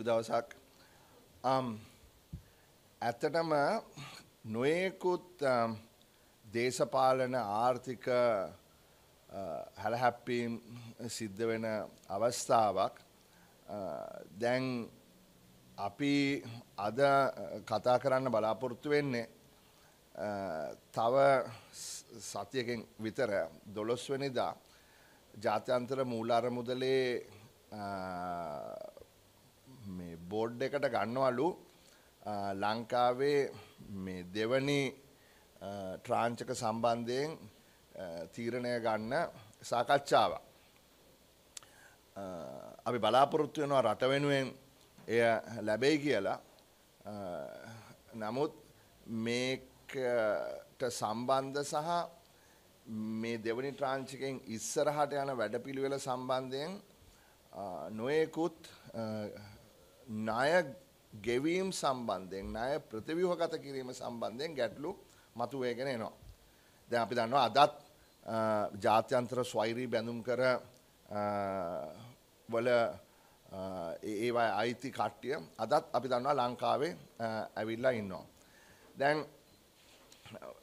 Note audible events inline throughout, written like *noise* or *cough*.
සුදවසක් ඇත්තටම නොයෙකුත් දේශපාලන ආර්ථික හැලහැප්පීම් සිද්ධ වෙන අවස්ථාවක් දැන් අපි අද කතා කරන්න බලාපොරොත්තු වෙන්නේ තව සතියකින් විතර දොළොස්වනිදා ජාත්‍යන්තර මූලාර මුදලේ මේ බෝඩ් එකට ගන්නවලු ලංකාවේ මේ දෙවනි ට්‍රාංචක සම්බන්ධයෙන් තීරණය ගන්න සාකච්ඡාව. අපි බලාපොරොත්තු වෙනවා රට වෙනුවෙන් එය ලැබෙයි කියලා නමුත් මේට සම්බන්ධ සහ මේ දෙවනි ට්‍රාංචිකෙන් ඉස්සරහට යන වැඩපිළිවෙල සම්බන්ධයෙන් නොයෙකුත් ණය ගෙවීම් සම්බන්ධයෙන් ණය ප්‍රතිව්‍යුහගත කිරීම සම්බන්ධයෙන් ගැටලු මතුවේගෙන එනවා. දැන් අපි දන්නවා අදත් ජාත්‍යන්තර ස්වෛරී බැඳුම් කර වල ඒවයි අයිති කට්ටිය අදත් අපි දන්නවා ලංකාවේ ඇවිල්ලා ඉන්නවා. දැන්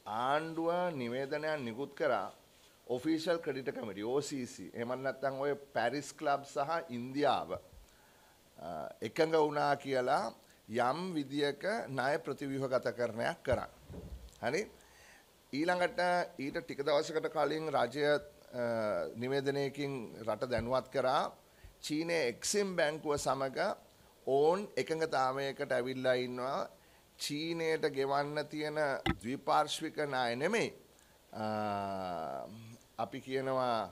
ආණ්ඩුව නිවේදනයක් නිකුත් කරා ඔෆිසිල් ක්‍රඩිට කමිටි OCC එමන් නැත්තං ඔය පැරිස් කලබ් සහ ඉන්දියාව එකඟ වුණා කියලා යම් විදියක ණය ප්‍රතිව්‍යුහගත කරණයක් කරා. හරි? ඊළඟට ඊට ටික දවසකට කලින් රජය නිවේදනයකින් රට දැනුවත් කරා චීනයේ එක්සිම් බැංකුව සමග ඕන් එකඟතාවයකට ඇවිල්ලා ඉන්නවා චීනයට ගෙවන්න තියෙන ද්විපාර්ශ්වික ණය නෙමෙයි අපි කියනවා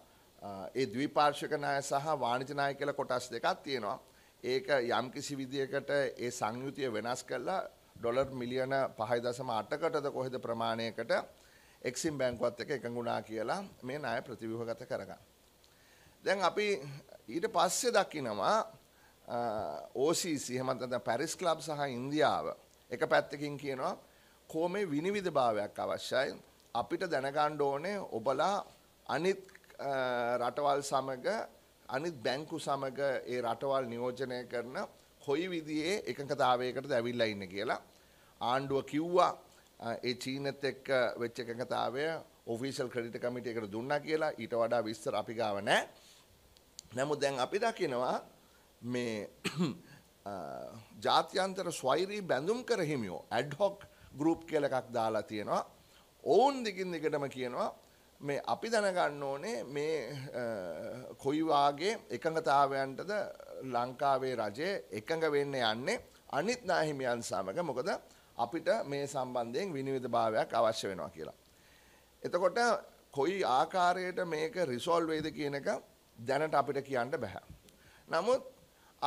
ඒ ද්විපාර්ශ්වික ණය සහ වාණිජ ණය කියලා කොටස් දෙකක් තියෙනවා ඒක යම් කිසි විදියකට ඒ සංයුතිය වෙනස් කරලා ඩොලර් මිලියන 5.8කටද කොහෙද ප්‍රමාණයකට එක්සිම් බැංකුවත් එක්ක එකඟුණා කියලා මේ ණය ප්‍රතිව්‍යුහගත කරගන්න. දැන් අපි ඊට පස්සේ දකිනවා OCC එහෙමත් නැත්නම් පැරිස් ක්ලබ් සහ ඉන්දියාව එක පැත්තකින් කියනවා කොහොමේ විනිවිදභාවයක් අවශ්‍යයි අපිට දැනගන්න ඕනේ ඔබලා අනිත් රටවල් සමග අනිත් බැංකු සමග ඒ රටවල් නියෝජනය කරන කොයි විදියේ එකකතාවයකට ඇවිල්ලා ඉන්න කියලා. ආණ්ඩුව කිව්වා ඒ චීනත එක්ක වෙච්ච එකකතාවය ඔෆිසිල් ක්‍රඩිට කමිට එකට දුන්න කියලා ඊට වඩා විස්තර අපි ගාව නෑ. නැමු දැන් අපි දකිනවා මේ ජාත්‍යන්තර ස්වෛරී බැඳුම් කර හිමියෝ ඇඩ්හොක් ගරුප් කියල එකක් දාලා තියෙනවා ඔවුන් දිගින් දිගටම කියනවා මේ අපි දැනගන්න ඕනේ මේ කොයි වාගේ එකඟතාවයන්ටද ලංකාවේ රජය එකඟ වෙන්න යන්නේ අනිත් නාහිමියන් සමග මොකද අපිට මේ සම්බන්ධයෙන් විනිවිදභාවයක් අවශ්‍ය වෙනවා කියලා. එතකොට කොයි ආකාරයට මේක රිසෝල් වෙයිද කියන එක දැනට අපිට කියන්න බෑ. නමුත්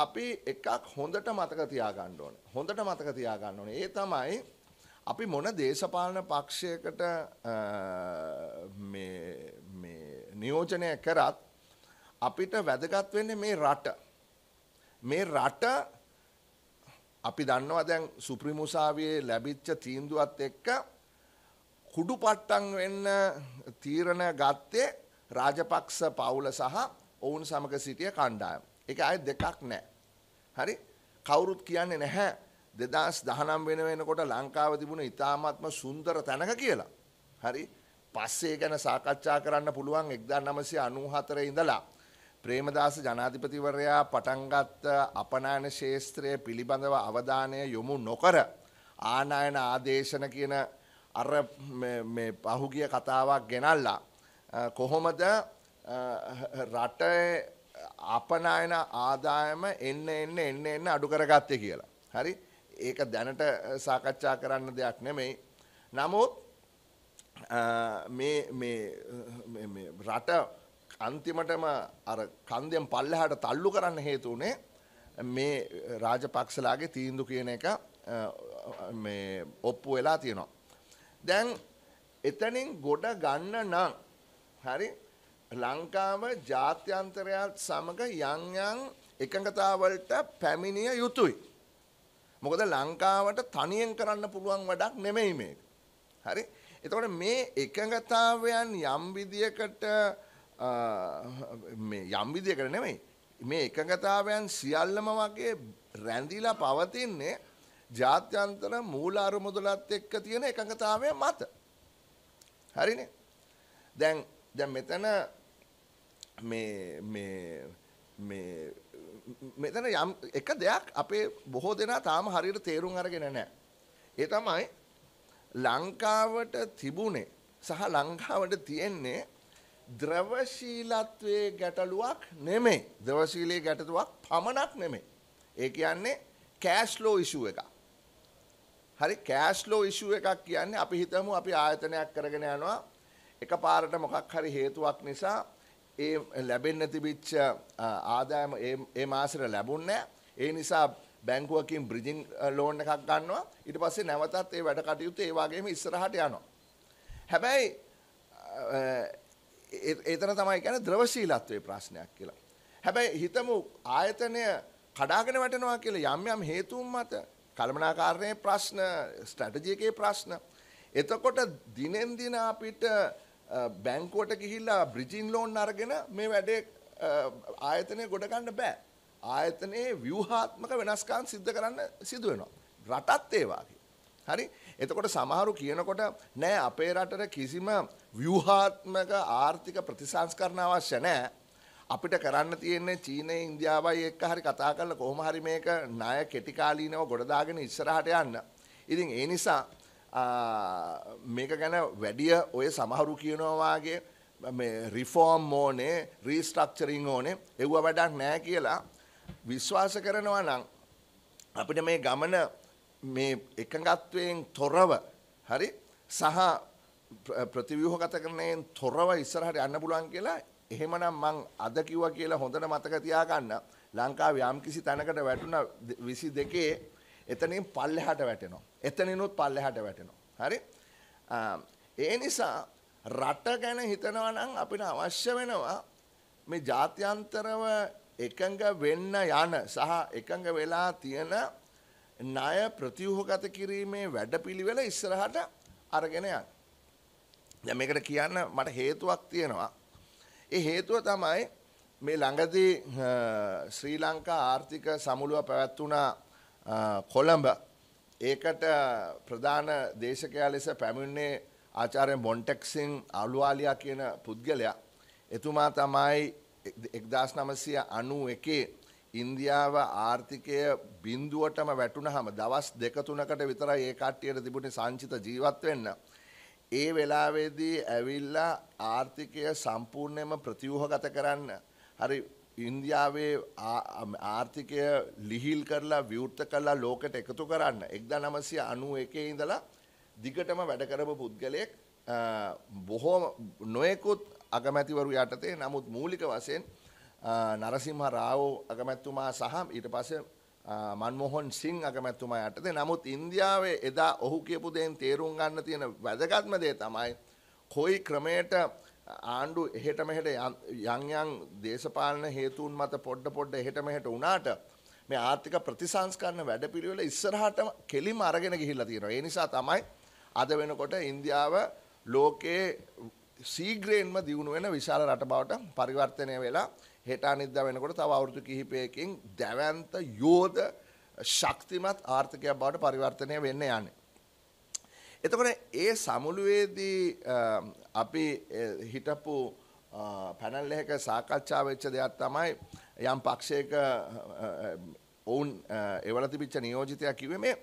අපි එකක් හොඳට මතක තියාගන්න ඕනේ. හොඳට මතක තියාගන්න ඕනේ. ඒ තමයි අපි මොන දේශපාලන පක්ෂයකට නියෝජනය කරත් අපිට වැදගත් වෙන්නේ මේ රට. මේ රට අපි දන්නවා දැන් සුප්‍රිමුසාවියේ ලැබිච්ච තීන්දුවත් එක්ක කුඩු පට්ටන් වෙන්න තීරණ ගත්තේ රාජපක්ෂ පවුල සහ ඔවුන් සමග සිටිය කණ්ඩායම්. එක අය දෙකක් නෑ. හරි කවුරුත් කියන්නේ නැහැ දෙදස් දහනම් වෙන වෙනකොට ලංකාව තිබුණ ඉතාමත්ම සුන්දර තැනක කියලා. හරි පස්සේ ගැන සාකච්ඡා කරන්න පුළුවන් එක්දා නමසේ අනූහතර ඉඳලා. ප්‍රේමදාස ජනාධිපතිවරයා පටන්ගත් අපනාන ශේත්‍රය පිළිබඳව අවධානය යොමු නොකර ආනායන ආදේශන කියන අර පහුගිය කතාවක් ගෙනල්ලා. කොහොමද රට අපනායන ආදායම එන්න එන්න එන්න එන්න අඩු කරගත්තේ කියලා. හරි ඒක දැනට සාකච්ඡා කරන්න දෙයක් නෙමෙයි. නමුත් රට අන්තිමටම අර කන්දයම් පල්ලහට තල්ලු කරන්න හේතුනේ මේ රාජපක්ෂලාගේ තීන්දු කියන එක ඔප්පු වෙලා තියෙනවා. දැන් එතනින් ගොඩ ගන්න නම් හරි ලංකාව ජාත්‍යන්තරයත් සමඟ යංයන් එකඟතාවලට පැමිණිය යුතුයි. මොකද ලංකාවට තනියෙන් කරන්න පුළුවන් වැඩක් නෙමෙයි මේක. හරි? එතකොට මේ එකඟතාවයන් යම් විදියකට මේ යම් විදියකට නෙමෙයි. මේ එකඟතාවයන් සියල්ලම වගේ රැඳිලා පවතින්නේ ජාත්‍යන්තර මූල අරමුදලත් එක්ක තියෙන එකඟතාවය මත. හරිනේ? දැන් දැන් මෙතන මේ මේ මේ මෙතන යම් එක දෙයක් අපේ බොහෝ දෙනා තාම හරියට තේරුම් අරගෙන නැහැ. ඒ තමයි ලංකාවට තිබුණේ සහ ලංකාවට තියෙන්නේ ද්‍රවශීලත්වයේ ගැටලුවක් නෙමේ. ද්‍රවශීලයේ ගැටලුවක් පමණක් නෙමේ. ඒ කියන්නේ කෑස්ලෝ ඉෂුව එකක්. හරි කෑස්ලෝ ඉෂුව එකක් කියන්නේ අපි හිතමු අපි ආයතනයක් කරගෙන යනවා එකපාරට මොකක් හරි හේතුවක් නිසා ඒ ලැබෙන්න තිබිච්ච ආදායම ඒ මාසට ලැබුන්නේ ඒ නිසා බැංකුවකින් බ්‍රිජිං ලෝන් එකක් ගන්නවා ඊට පස්සේ නැවතත් ඒ වැඩ කටයුතු ඒ වගේම ඉස්සරහට යනවා. හැබැයි ඒතන තමයි කියන්නේ ද්‍රවශීලත්වයේ ප්‍රශ්නයක් කියලා. හැබැයි හිතමු ආයතනය කඩාගෙන වැටෙනවා කියලා යම් යම් හේතුන් මත කළමනාකාරණයේ ප්‍රශ්න, ස්ට්‍රැටජි එකේ ප්‍රශ්න. එතකොට දිනෙන් දින අපිට බැංකුවට ගිහිල්ලා බ්‍රිජින් ලෝන් අරගෙන මේ වැඩේ ආයතනය ගොඩගන්න බෑ. ආයතනයේ ව්‍යවහාත්මක වෙනස්කම් සිද්ධ කරන්න සිදු වෙනවා. රටත් ඒ වාගේ. හරි? එතකොට සමහරු කියනකොට නෑ අපේ රටට කිසිම ව්‍යවහාත්මක ආර්ථික ප්‍රතිසංස්කරණ අවශ්‍ය නෑ. අපිට කරන්න තියෙන්නේ චීනය ඉන්දියාවයි එක්ක හරි කතා කරලා කොහොම හරි මේක ණය කෙටි කාලීනව ගොඩදාගෙන ඉස්සරහට යන්න. ඉතින් ඒ නිසා මේක ගැන වැඩිය ඔය සමහරු කියනවාගේ රිෆෝර්ම් ඕනේ රීස්ට්‍රක්චරිං ඕනේ එව්ව වැඩක් නෑ කියලා විශ්වාස කරනවා නම් අපිට මේ ගමන මේ එකඟත්වයෙන් තොරව හරි සහ ප්‍රතිව්‍යූහගත කරනයෙන් තොරව ඉස්සරහට යන්න පුළුවන් කියලා එහෙමනම් මං අද කිව්වා කියලා හොඳට මතක තියාගන්න ලංකාවේ යම්කිසි තැනකට වැටුණ 22 එතනින් පල්ලෙහාට වැටෙනවා. එතනිනුත් පල්ලෙහාට වැටෙනවා. හරි? ඒ නිසා රට ගැන හිතනවා නම් අපිට අවශ්‍ය වෙනවා මේ ජාත්‍යන්තරව එකඟ වෙන්න යන සහ එකඟ වෙලා තියෙන ණය ප්‍රතිව්‍යුහගත කිරීමේ වැඩපිළිවෙල ඉස්සරහට අරගෙන යන්න. දැන් මේකට කියන්න මට හේතුවක් තියෙනවා. ඒ හේතුව තමයි මේ ළඟදී ශ්‍රී ලංකා ආර්ථික සමුළුව පැවැත්වුණා කොළඹ ඒකට ප්‍රධාන දේශකයා ලෙස පැමිණේ ආචාරය මොන්ටෙක්සිං අලුවාලියා කියන පුද්ගලයා එතුමා තමයි එක්දස් නමසය අනු එකේ ඉන්දියාව ආර්ථිකය බින්දුවටම වැටුණහම දවස් දෙකතුනකට විතරයි ඒ කට්ටියට තිබුණේ සංචිත ජීවත් වෙන්න. ඒ වෙලාවේදී ඇවිල්ලා ආර්ථිකය සම්පූර්ණයම ප්‍රතිවූහගත කරන්න. හරි ඉන්දියාවේ ආර්ථිකය ලිහිල් කරලා විවෘත කරලා ලෝකට එකතු කරන්න එක්දා නමසය අනුව එකේ ඉඳලා දිගටම වැඩකරපු පුද්ගලයෙක් බොහෝම නොයෙකුත් අගමැතිවරු යටතේ නමුත් මූලික වසයෙන් නරසිම්හ රාවෝ අගමැත්තුමා සහම් ඊට පස මන්මොහොන් සිං අගමැත්තුමා යටතේ නමුත් ඉන්දියාවේ එදා ඔහු කියපු දෙෙන් තේරුම් ගන්න තියෙන වැදගත්ම දේ තමයි කොයි ක්‍රමයට ආණ්ඩු එහෙට මෙහෙට යන් යන් දේශපාලන හේතුන් මත පොඩ පොඩ එහෙට මෙහෙට වුණාට මේ ආර්ථික ප්‍රතිසංස්කරණ වැඩපිළිවෙල ඉස්සරහට කෙලිම අරගෙන ගිහිල්ලා තියෙනවා. ඒ නිසා තමයි අද වෙනකොට ඉන්දියාව ලෝකයේ සීග්‍රයෙන්ම දියුණු වෙන විශාල රට බවට පරිවර්තනය වෙලා හෙට අනිද්දා වෙනකොට තව අවුරුදු කිහිපයකින් දැවැන්ත යෝධ ශක්තිමත් ආර්ථිකයක් බවට පරිවර්තනය වෙන්න යන්නේ. එතකොට ඒ සමුළුවේදී අපි හිටපු පැනල් එක සාකච්ඡා වෙච්ච දෙයක් තමයි යම් පක්ෂයක ඔවුන් එවල තිබිච්ච නියෝජිතයක් කිව්වේ මේ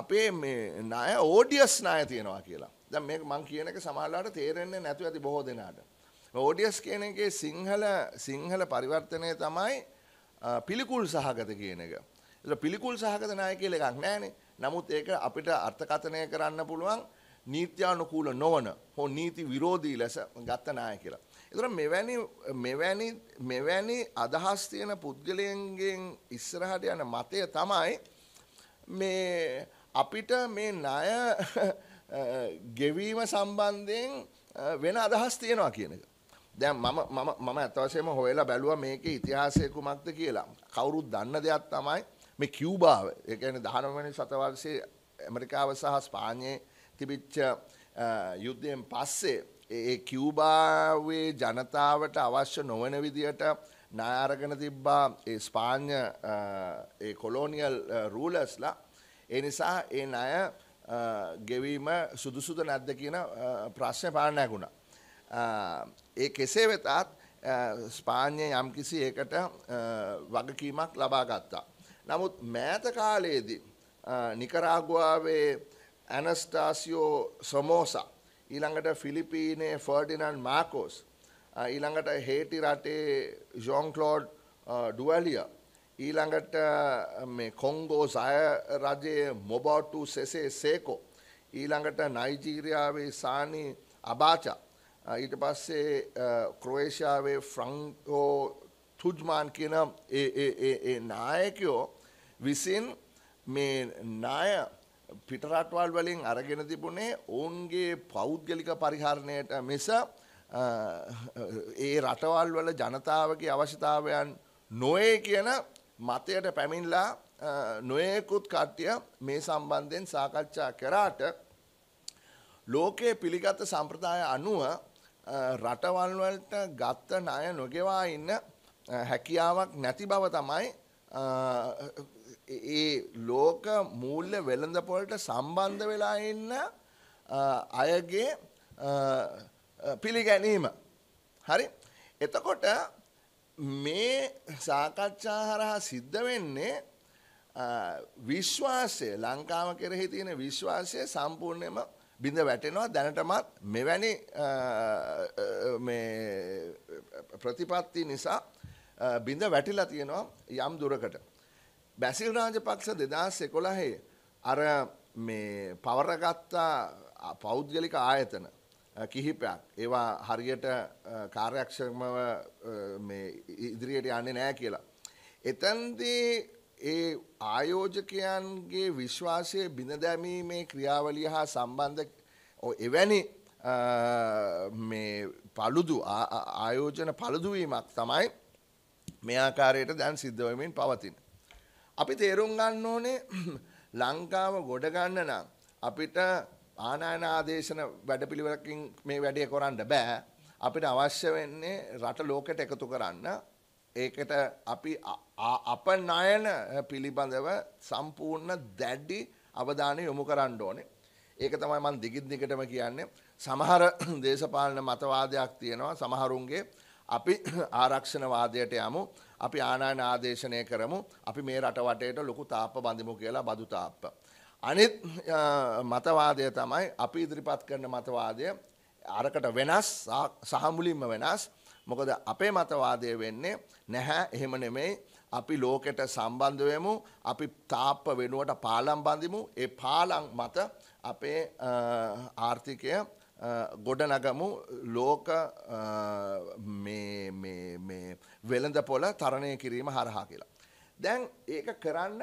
අපේ මේ ණය ඕඩියස් ණය තියෙනවා කියලා. දැන් මේක මම කියන එක සමහරවිට තේරෙන්නේ නැතු ඇති බොහෝ දෙනාට. ඕඩියස් කියන එකේ සිංහල සිංහල පරිවර්තනය තමයි පිළිකුල් සහගත කියන එක. ඒක පිළිකුල් සහගත ණය කියලා එකක් නැහැනේ. නමුත් ඒක අපිට අර්ථකථනය කරන්න පුළුවන් නීත්‍යානුකූල නොවන හෝ නීති විරෝධී ලෙස ගත්ත නාය කියලා. එතකොට මෙවැනි මෙවැනි මෙවැනි අදහස් තියෙන පුද්ගලයන්ගෙන් ඉස්සරහට යන මතය තමයි මේ අපිට මේ ණය *laughs* ගෙවීම සම්බන්ධයෙන් වෙන අදහස් තියෙනවා කියන එක. දැන් මම මම මම අතවශ්‍යම හොයලා බැලුවා මේකේ ඉතිහාසය කුමක්ද කියලා. කවුරුත් දන්න දෙයක් තමයි මේ කියවබාව එකන දහනවනි සතවර්සය ඇමරිකාව සහ ස්පානයේ තිබිච්ච යුද්ධයෙන් පස්සේ ඒ කියවබාවේ ජනතාවට අවශ්‍ය නොවන විදියට නායාරගෙන තිබ්බා ඒ ස්පාඥ කොලෝනිියල් රූලස්ලා ඒ නිසා ඒ අය ගෙවීම සුදුසුද නැද්ද කියන ප්‍රශ්න පාලනැගුණා. ඒ කෙසේ වෙතත් ස්පාන්ය යම්කිසි ඒකට වගකීමක් ලබාගත්තා. නමුත් මෑත කාලයේදී නිකරාගුවාවේ ඇනස්ටාසියෝ සමෝසා ඊළඟට ෆිලිපීනේ ෆර්ඩිනන් මාකෝස් ඊළඟට හේටි රටේ ජෝන්ක්ලෝඩ් ඩුවලිය ඊළඟට මේ කොංගෝ සය රජයේ මොබෝටු සෙසේ සේකෝ ඊළඟට නයිජීරියාවේ සානි අබාචා ඊට පස්සේ ක්‍රොේෂයාවේ ෆ්‍රංකෝ තුජ්මාන් කියන ඒ නායකයෝ විසින් මේ නාය පිටරටවල් වලින් අරගෙන තිබුණේ ඔවුන්ගේ පෞද්ගලික පරිහරණයට මිස ඒ රටවල් වල ජනතාවගේ අවශ්‍යතාවයන් නොයේ කියන මතයට පැමිණලා නොයෙකුත් කට්ටිය මේ සම්බන්ධයෙන් සාකච්ඡා කරාට ලෝකයේ පිළිගත සම්ප්‍රදාය අනුව රටවල්වලට ගත්ත ණය නොගෙවා ඉන්න හැකියාවක් නැති බව තමයි ඒ ලෝක මූල්‍ය වෙළඳපොලට සම්බන්ධ වෙලා ඉන්න අයගේ පිළිගැනීම. හරි එතකොට මේ සාකච්ඡා හරහා සිද්ධ වෙන්නේ විශ්වාසය ලංකාව කෙරෙහි තියෙන විශ්වාසය සම්පූර්ණයම බිඳ වැටෙනවා දැනටමත් මෙවැනි ප්‍රතිපත්ති නිසා බිඳ වැටිලා තියෙනවා යම් දුරකට. බැසිල් රාජපක්ෂ දෙදස් එකොළහේ අර මේ පවරගත්තා පෞද්ගලික ආයතන කිහිපයක් ඒවා හරියට කාර්යක්ෂමව ඉදිරියට යන්නේ නෑ කියලා. එතන්දී ඒ ආයෝජකයන්ගේ විශ්වාසය බිඳදැමීමේ ක්‍රියාවලිය හා සම්බන්ධ එවැනි පළුදු ආයෝජන පළුදුවීමක් තමයි මෙයාකාරයට දැන් සිද්ධවමින් පවතින. අපි තේරුම් ගන්න ඕනේ *clears throat* ලංකාව ගොඩ ගන්න නම් අපිට ආනායන ආදේශන වැඩපිළිවෙලකින් මේ වැඩේ කරන්න බෑ. අපිට අවශ්‍ය වෙන්නේ රට ලෝකෙට එකතු කරන්න. ඒකට අපි අප නයන පිළිබඳව සම්පූර්ණ දැඩි අවධානය යොමු කරන්න ඕනේ. ඒක තමයි මම දිගින් දිගටම කියන්නේ. සමහර *clears throat* දේශපාලන මතවාදයක් තියෙනවා. සමහරුන්ගේ අපි *clears throat* ආරක්ෂණවාදයට යමු. අපි ආනායන ආදේශනය කරමු අපි මේ රටවටේට ලොකු තාප්ප බඳිමු කියලා බදු තාප්ප. අනිත් මතවාදය තමයි අපි ඉදිරිපත් කරන මතවාදය අරකට වෙනස් සහමුලින්ම වෙනස් මොකද අපේ මතවාදය වෙන්නේ නැහැ එහෙම නෙමෙයි අපි ලෝකෙට සම්බන්ධවමු අපි තාප්ප වෙනුවට පාලම් බඳිමු ඒ පාලං මත අපේ ආර්ථිකය ගොඩ නගමු ලෝක වෙළඳ පොල තරණය කිරීම හරහා කියලා. දැන් ඒක කරන්න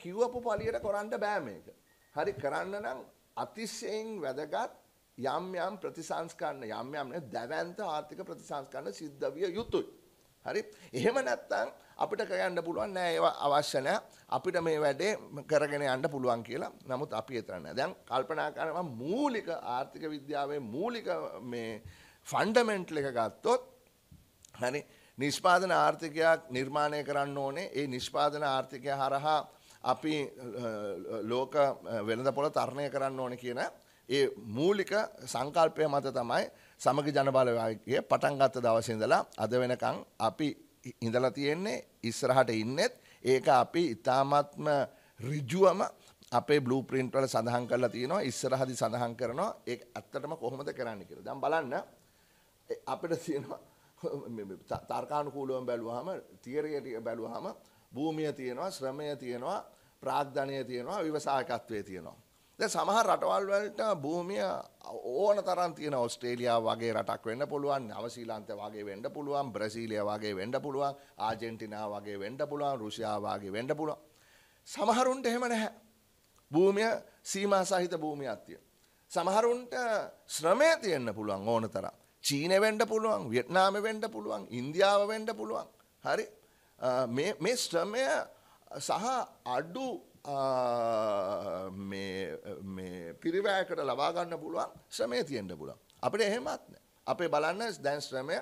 කිව්වපු පලියට කොරන්ට බෑමේක. හරි කරන්න නම් අතිශයෙන් වැදගත් යම් යම් ප්‍රතිසංස්කන්න යම් යම්න දැවන්ත ආර්ථික ප්‍රතිසංස්කන්න සිද්ධවිය යුතුයි. හරි එහෙම නැත්තං අපිට කරන්න පුළුවන් නෑ ඒවා අවශ්‍ය නෑ අපිට මේ වැඩේ කරගෙන යන්න පුළුවන් කියලා නමුත් අපි එතරන්න දැන් කල්පනා කරනවා මූලික ආර්ථික විද්‍යාවේ මූලික මේ ෆන්ඩමෙන්ටල් එක ගත්තොත් හරි නිෂ්පාදන ආර්ථිකයක් නිර්මාණය කරන්න ඕනේ ඒ නිෂ්පාදන ආර්ථිකය හරහා අපි ලෝක වෙළඳපොළ තරණය කරන්න ඕනේ කියන ඒ මූලික සංකල්පය මත තමයි සමග ජනබලවාගේ පටන් ගත්ත දවසින්දලා අද වෙනකං අපි ඉඳලා තියෙන්නේ ඉස්සරහට ඉන්නෙත් ඒක අපි ඉතාමත්ම රිජුවම අපේ බ්ලූ ප්‍රින්ට් වල සඳහන් කරලා තියෙනවා ඉස්සරහදි සඳහන් කරනවා ඒ ඇත්තටම කොහොමද කරන්න කියලා. දැන් බලන්න අපිට තියෙනවා තාර්කානුකූලවම බැලුවාම තියරියට බැලුවාම භූමිය තියෙනවා ශ්‍රමය තියෙනවා ප්‍රාග්ධනය තියෙනවා විවසායකත්වය තියෙනවා. දැන් සමහර රටවල් වලට භූමිය ඕන තරම් තියෙන ඕස්ට්‍රේලියාව වගේ රටක් වෙන්න පුළුවන් නවසීලන්තය වගේ වෙන්න පුළුවන් බ්‍රසීලිය වගේ වෙන්න පුළුවන් ආජෙන්ටිනාව වගේ වෙන්න පුළුවන් රුසියාව වගේ වෙන්න පුළුවන් සමහරුන්ට එහෙම නැහැ භූමිය සීමා සහිත භූමියක් තියෙන සමහරුන්ට ශ්‍රමය තියෙන්න පුළුවන් ඕන තරම් චීන වෙන්න පුළුවන් වියට්නාම වෙන්න පුළුවන් ඉන්දියාව වෙන්න පුළුවන් හරි මේ ශ්‍රමය සහ අඩු පිරිවෑකට ලබාගන්න පුළුවන් ශ්‍රමය තියෙන්ට පුලන් අපට එහෙමත්න අපේ බලන්න දැන් ශ්‍රමය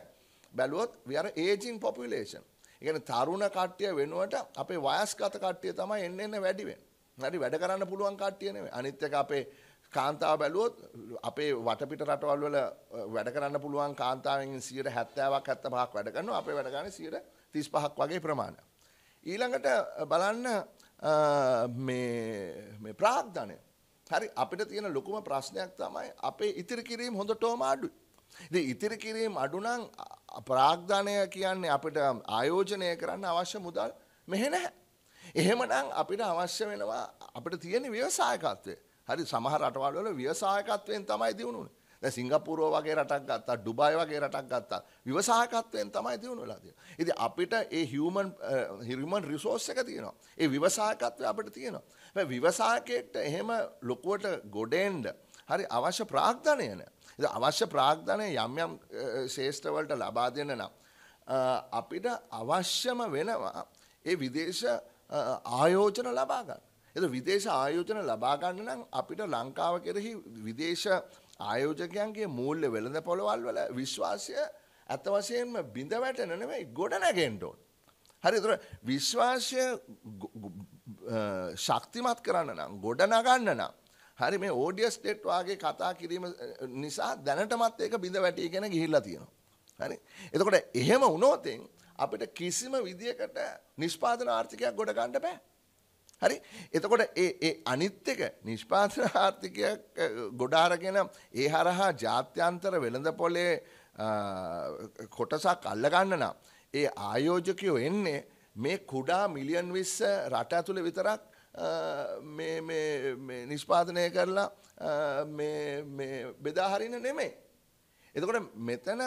බැලුවොත් විර ඒජින් පොපිලේෂන් එකන තරුණ කට්ටිය වෙනුවට අපේ වයස්කත කට්ටිය තමයි එන්න එන්න වැඩිවෙන් නැඩි වැඩ කරන්න පුළුවන් කට්ටියනව අනිත්‍යක අපේ කාන්තාව බැලුවොත් අපේ වටපිට රටවල් වල වැඩ කරන්න පුළුවන් කාන්තාවෙන් සියයට හැත්තෑවක් ඇත්ත පහක් වැඩ කරනවා අපේ වැඩගන්න සියයට තිස් පහක් වගේ ප්‍රමාණ. ඊළඟට බලන්න මේ ප්‍රාග්ධනය හරි අපිට තියෙන ලොකුම ප්‍රශ්නයක් තමයි අපේ ඉතිරි කිරීම හොඳටෝම අඩුයි. ඉතින් ඉතිරි කිරීම අඩු නම් ප්‍රාග්ධනය කියන්නේ අපිට ආයෝජනය කරන්න අවශ්‍ය මුදල් මෙහෙ නැහැ. එහෙමනම් අපිට අවශ්‍ය වෙනවා අපිට තියෙන ව්‍යවසායකත්වය. හරි සමහර රටවල් වල ව්‍යවසායකත්වයෙන් තමයි දිනුනේ. දැන් සිංගප්පූරුව වගේ රටක් ගත්තා, ඩුබායි වගේ රටක් ගත්තා. විවසායකත්වයෙන් තමයි දියුණු වෙලා තියෙන්නේ. ඉතින් අපිට ඒ human eh, human resource එක තියෙනවා. ඒ විවසායකත්වය අපිට තියෙනවා. හැබැයි විවසායකයෙක්ට එහෙම ලොකුවට ගොඩෙන්න හරි අවශ්‍ය ප්‍රාග්ධනය නැහැ. ඉතින් අවශ්‍ය ප්‍රාග්ධනය යම් යම් eh, ශේෂ්ඨ වලට ලබා දෙන්න නම් eh, අපිට අවශ්‍යම වෙනවා ඒ විදේශ ආයෝජන ලබා ගන්න. එතකොට විදේශ ආයෝජන ලබා ගන්න නම් අපිට ලංකාව කෙරෙහි විදේශ ආයෝජකයන්ගේ මූල්‍ය වෙළඳ පොළවල් වල විශ්වාසය ඇත වශයෙන්ම බිඳ වැටෙන නෙමෙයි ගොඩ නැගෙන්න ඕන. හරි ඒතර විශ්වාසය ශක්තිමත් කරන්න නම් ගොඩ නගන්න නම් හරි මේ ඕඩියස් ඩෙට් වාගේ කතා කිරීම නිසා දැනටමත් ඒක බිඳ වැටිගෙන ගිහිල්ලා තියෙනවා. හරි. එතකොට එහෙම වුණොත් අපිට කිසිම විදියකට නිෂ්පාදන ආර්ථිකයක් ගොඩ ගන්න බෑ. හරි එතකොට ඒ අනිත්්‍යක නිෂ්පාසන ආර්ථිකයක් ගොඩාරගෙන ඒ හරහා ජාත්‍යන්තර වෙළඳ පොලේ කොටසක් අල්ලගන්න නම්. ඒ ආයෝජකයෝ එන්නේ මේ කුඩා මිලියන් විස්ස රට ඇතුළ විතරක් නිෂ්පාදනය කරලා බෙදාහරින නෙමේ. එතකොට මෙතන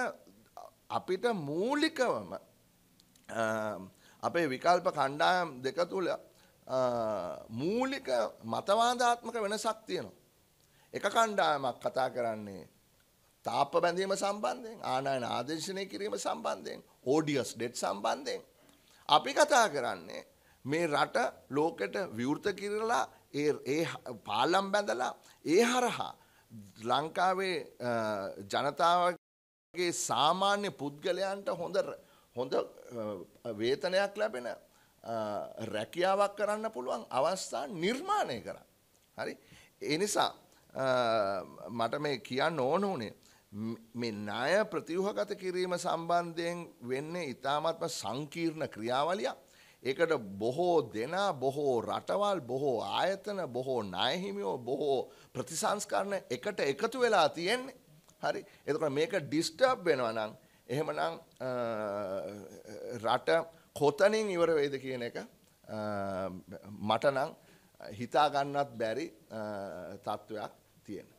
අපිට මූලිකවම අපේ විකල්ප කණ්ඩායම් දෙක තුළ මූලික මතවාදාත්මක වෙනසක් තියෙනවා. එක කණ්ඩායමක් කතා කරන්නේ තාප බැඳීම සම්බන්ධයෙන් ආනායන ආදේශනය කිරීම සම්බන්ධයෙන් ඕඩියස් ඩෙට් සම්බන්ධයෙන් අපි කතා කරන්නේ මේ රට ලෝකෙට විවෘත කිරලා ඒ ඒ පාලම් බැඳලා ඒ හරහා ලංකාවේ ජනතාවගේ සාමාන්‍ය පුද්ගලයන්ට හොඳ හොඳ වේතනයක් ලැබෙන රැකියාවක් කරන්න පුළුවන් අවස්ථා නිර්මාණය කර. හරි එනිසා මට මේ කියන්න ඕන වනේ මේ ණය ප්‍රතිවහගත කිරීම සම්බන්ධයෙන් වෙන්නේ ඉතාමත්ම සංකීර්ණ ක්‍රියාවලියක්. ඒකට බොහෝ දෙනා බොහෝ රටවල් බොහෝ ආයතන බොහෝ ණයහිමියෝ බොහෝ ප්‍රතිසංස්කරණ එකට එකතු වෙලා තියෙන්නේ. හරි. එතකොට මේක ඩිස්ටර්බ් වෙනවා නම් එහෙමනම් රට කොතනින් ඉවර වේද කියන එක මටනං හිතාගන්නත් බැරි තත්ත්වයක් තියෙන.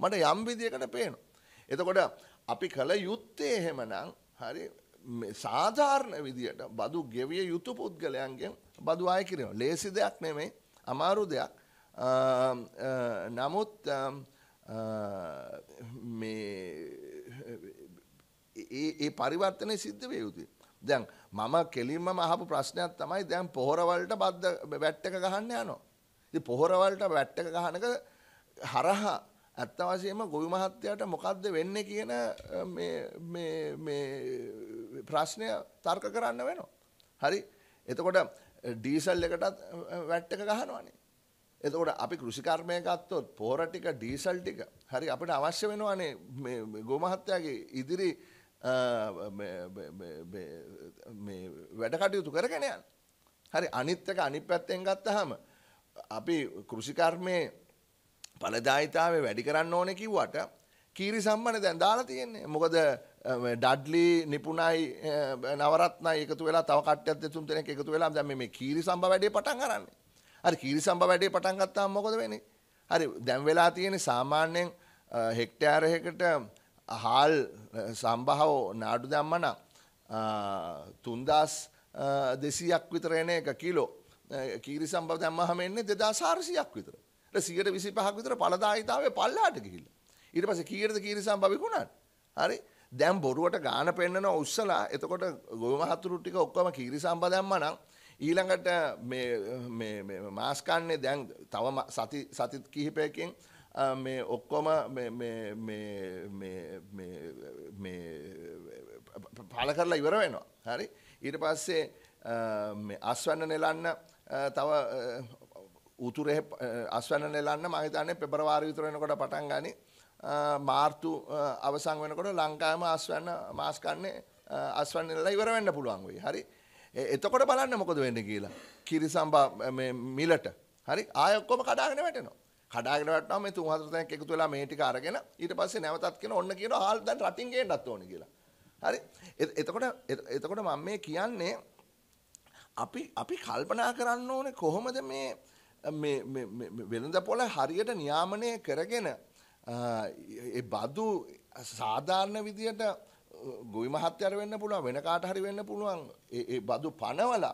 මට යම් විදියකට පේන. එතකොට අපි කළ යුත්තේ එහෙමනං හරි සාධාරණ විදියට බදු ගෙවිය යුතු පුද්ගලයන්ගෙන් බදු අය කිරීම. ලේසි දෙයක් නෙමෙයි අමාරු දෙයක් නමුත් ඒ පරිවර්තනය සිද්ධ වේ යුතුය. දැන් මම කෙලින්ම මහපු ප්‍රශ්නයක් තමයි දැන් පොහොරවලට බද්ධ වැට්ටක ගහන්න යනවා. ඉතින් පොහොරවලට වැට්ටක ගහනක හරහා ඇත්ත වශයෙන්ම ගොවි මහත්තයාට මොකද්ද වෙන්නේ කියන මේ මේ මේ ප්‍රශ්නය තර්ක කරන්න වෙනවා. හරි. එතකොට ඩීසල් එකටත් වැට්ටක ගහනවානේ. එතකොට අපි කෘෂිකර්මය ගත්තොත් පෝර ටික ඩීසල් ටික හරි අපිට අවශ්‍ය වෙනවානේ මේ ගෝමහත්තයාගේ ඉදිරි මේ වැඩ කටයුතු කරගෙන යන්න. හරි අනිත් එක අනිත් පැත්තෙන් ගත්තහම අපි කෘෂිකර්මයේ ඵලදායිතාවය වැඩි කරන්න ඕනේ කිව්වට කීරි සම්මන දැන් දාලා තියෙන්නේ. මොකද ඩඩ්ලි නිපුණයි නවරත්නයි එකතු වෙලා තව කට්ටියක් දෙතුන් දෙනෙක් එකතු වෙලා දැන් මේ කීරි සම්බ වැඩේ පටන් ගන්නන්නේ. හරි කීරිසම්බ වැඩේ පටන් ගත්තාම මොකද වෙන්නේ? හරි දැන් වෙලා තියෙන සාමාන්‍යයෙන් හෙක්ටයාරයකට හාල් සම්බහව නාඩු දැම්මන 3200ක් විතර එන එක කිලෝ. කීරිසම්බ දැම්මහම එන්නේ 2400ක් විතර. ඒ 125ක් විතර පළදායිතාවේ පල්ලාට ගිහිල්ලා. ඊට පස්සේ කීයටද කීරිසම්බ විකුණන්නේ? හරි දැම් බොරුවට ගාන පෙන්න්නන උත්සලා එතකොට ගොම හතුරු ටික ඔක්කම කිරි සම්බදැම්ම නම් ඊළඟට මාස්කන්නේ දැන් තව සති කිහිපයකින් මේ ඔක්කොම පාල කරලා ඉවර වෙනවා. හරි ඊට පස්සේ අස්වන්න නෙලන්න තව උතුරෙ අස්වන්න නෙලන්න මහිතන්නේ පෙබරවාරි විතර වෙනකොට පටන් ගනි මාර්තු අවසන් වෙනකොට ලංකාවම අස්වන්න මාස්කන්නේ අස්වන්න නෙලලා ඉවර වෙන්න පුළුවන් වෙයි. හරි එතකොට බලන්න මොකද වෙන්න කියලා. කිරිසම්බා මිලට හරි ආයක්කොම කඩාගෙන වැටනවා. කඩාගෙන වැටනවා මේ තුන් හතර තැනක් එකතු වෙලා මේ ටික අරගෙන ඊට පස්සේ නැවතත් කියන ඔන්න කියනවා ආල් දැන් රටින් ගේන්නත් ඕනේ කියලා. හරි එතකොට එතකොට මම මේ කියන්නේ අපි අපි කල්පනා කරන්න ඕනේ කොහොමද මේ වෙළඳ පොළ හරියට නියාමනය කරගෙන බදු සාධාරණ විදියට ගොවි මහත්තයට වෙන්න පුළුවන් වෙන කාට හරි වෙන්න පුළුවන් ඒ බදු පනවලා